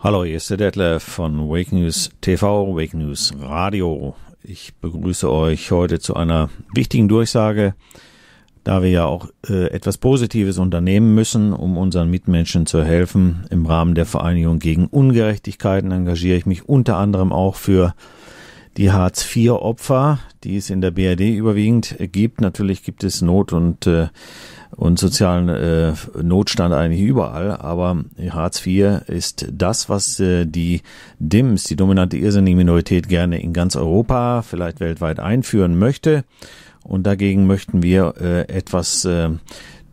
Hallo, hier ist der Detlef von Wake News TV, Wake News Radio. Ich begrüße euch heute zu einer wichtigen Durchsage, da wir ja auch äh, etwas Positives unternehmen müssen, um unseren Mitmenschen zu helfen. Im Rahmen der Vereinigung gegen Ungerechtigkeiten engagiere ich mich unter anderem auch für die Hartz-IV-Opfer, die es in der BRD überwiegend gibt. Natürlich gibt es Not und äh, und sozialen äh, Notstand eigentlich überall, aber Hartz IV ist das, was äh, die DIMS, die dominante irrsinnige Minorität, gerne in ganz Europa, vielleicht weltweit einführen möchte. Und dagegen möchten wir äh, etwas äh,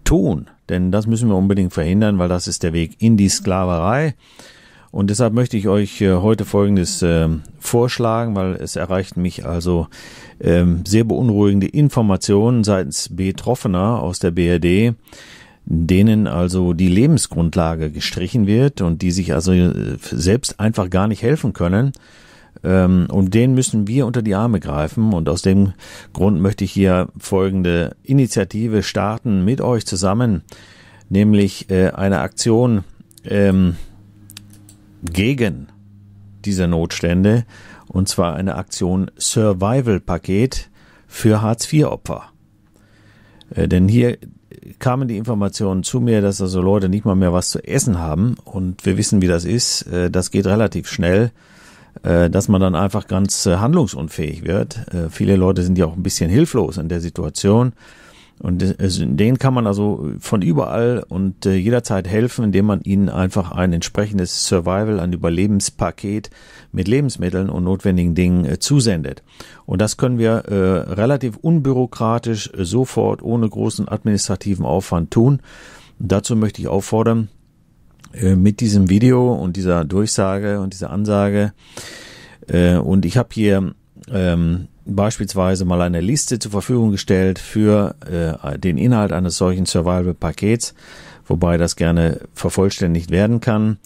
tun, denn das müssen wir unbedingt verhindern, weil das ist der Weg in die Sklaverei. Und deshalb möchte ich euch äh, heute Folgendes ähm, vorschlagen, weil es erreichten mich also ähm, sehr beunruhigende Informationen seitens Betroffener aus der BRD, denen also die Lebensgrundlage gestrichen wird und die sich also äh, selbst einfach gar nicht helfen können. Ähm, und denen müssen wir unter die Arme greifen. Und aus dem Grund möchte ich hier folgende Initiative starten mit euch zusammen, nämlich äh, eine Aktion, ähm, gegen diese Notstände, und zwar eine Aktion Survival-Paket für Hartz-IV-Opfer. Äh, denn hier kamen die Informationen zu mir, dass also Leute nicht mal mehr was zu essen haben. Und wir wissen, wie das ist. Äh, das geht relativ schnell, äh, dass man dann einfach ganz handlungsunfähig wird. Viele Leute sind ja auch ein bisschen hilflos in der Situation. Und also denen kann man also von überall und äh, jederzeit helfen, indem man ihnen einfach ein entsprechendes Survival, ein Überlebenspaket mit Lebensmitteln und notwendigen Dingen äh, zusendet. Und das können wir äh, relativ unbürokratisch sofort ohne großen administrativen Aufwand tun. Dazu möchte ich auffordern, mit diesem Video und dieser Durchsage und dieser Ansage. Und ich habe hier ähm, beispielsweise mal eine Liste zur Verfügung gestellt für äh, den Inhalt eines solchen Survival-Pakets, wobei das gerne vervollständigt werden kann.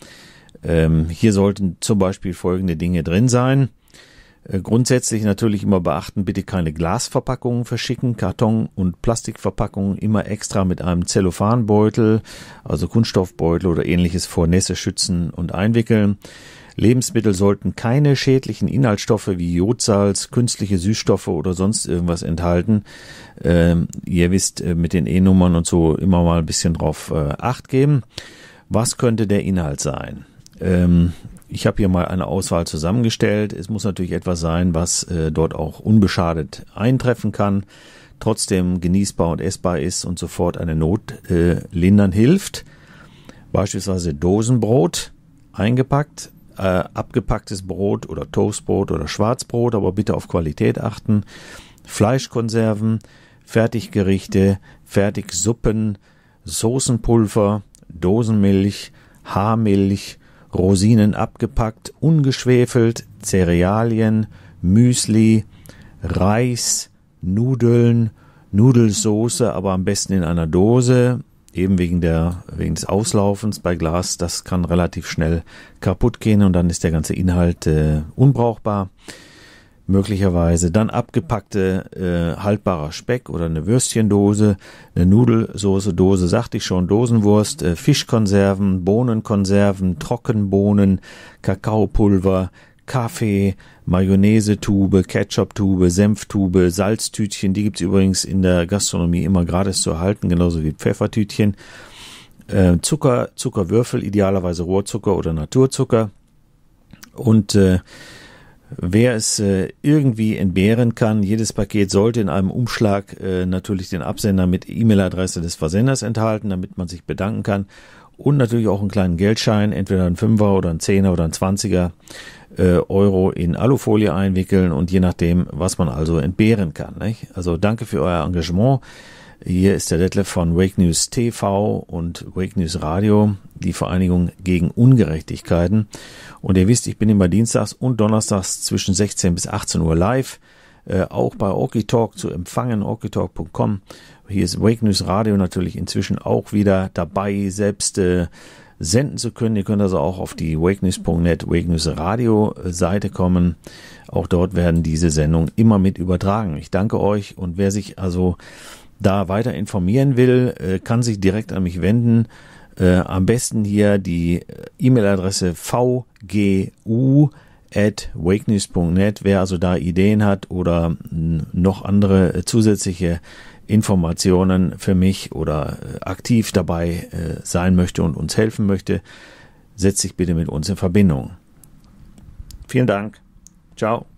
Ähm, hier sollten zum Beispiel folgende Dinge drin sein. Äh, grundsätzlich natürlich immer beachten, bitte keine Glasverpackungen verschicken, Karton- und Plastikverpackungen immer extra mit einem Zellophanbeutel, also Kunststoffbeutel oder ähnliches vor Nässe schützen und einwickeln. Lebensmittel sollten keine schädlichen Inhaltsstoffe wie Jodsalz, künstliche Süßstoffe oder sonst irgendwas enthalten. Ähm, ihr wisst, äh, mit den E-Nummern und so immer mal ein bisschen drauf äh, Acht geben. Was könnte der Inhalt sein? Ähm, ich habe hier mal eine Auswahl zusammengestellt. Es muss natürlich etwas sein, was äh, dort auch unbeschadet eintreffen kann, trotzdem genießbar und essbar ist und sofort eine Not äh, lindern hilft. Beispielsweise Dosenbrot eingepackt äh, abgepacktes Brot oder Toastbrot oder Schwarzbrot, aber bitte auf Qualität achten, Fleischkonserven, Fertiggerichte, Fertigsuppen, Soßenpulver, Dosenmilch, Haarmilch, Rosinen abgepackt, ungeschwefelt, Cerealien, Müsli, Reis, Nudeln, Nudelsauce, aber am besten in einer Dose, eben wegen, der, wegen des Auslaufens bei Glas, das kann relativ schnell kaputt gehen und dann ist der ganze Inhalt äh, unbrauchbar. Möglicherweise dann abgepackte äh, haltbarer Speck oder eine Würstchendose, eine Nudelsoße, Dose, sagte ich schon, Dosenwurst, äh, Fischkonserven, Bohnenkonserven, Trockenbohnen, Kakaopulver, Kaffee, Mayonnaise-Tube, Ketchup-Tube, Senftube, Salztütchen. Die gibt es übrigens in der Gastronomie immer gratis zu erhalten, genauso wie Pfeffertütchen. Äh, Zucker, Zuckerwürfel, idealerweise Rohrzucker oder Naturzucker. Und äh, Wer es äh, irgendwie entbehren kann, jedes Paket sollte in einem Umschlag äh, natürlich den Absender mit E-Mail-Adresse des Versenders enthalten, damit man sich bedanken kann. Und natürlich auch einen kleinen Geldschein, entweder einen Fünfer oder einen Zehner oder einen Zwanziger, äh, Euro in Alufolie einwickeln und je nachdem, was man also entbehren kann. Nicht? Also danke für euer Engagement. Hier ist der Detlef von Wake News TV und Wake News Radio, die Vereinigung gegen Ungerechtigkeiten. Und ihr wisst, ich bin immer dienstags und donnerstags zwischen 16 bis 18 Uhr live, äh, auch bei Okitalk zu empfangen, okitalk.com. Hier ist Wake News Radio natürlich inzwischen auch wieder dabei, selbst äh, senden zu können. Ihr könnt also auch auf die wakenews.net Wakenews Radio äh, Seite kommen. Auch dort werden diese Sendungen immer mit übertragen. Ich danke euch und wer sich also da weiter informieren will, äh, kann sich direkt an mich wenden. Äh, am besten hier die E-Mail-Adresse vgu at wakeness.net. Wer also da Ideen hat oder noch andere äh, zusätzliche Informationen für mich oder äh, aktiv dabei äh, sein möchte und uns helfen möchte, setzt sich bitte mit uns in Verbindung. Vielen Dank. Ciao.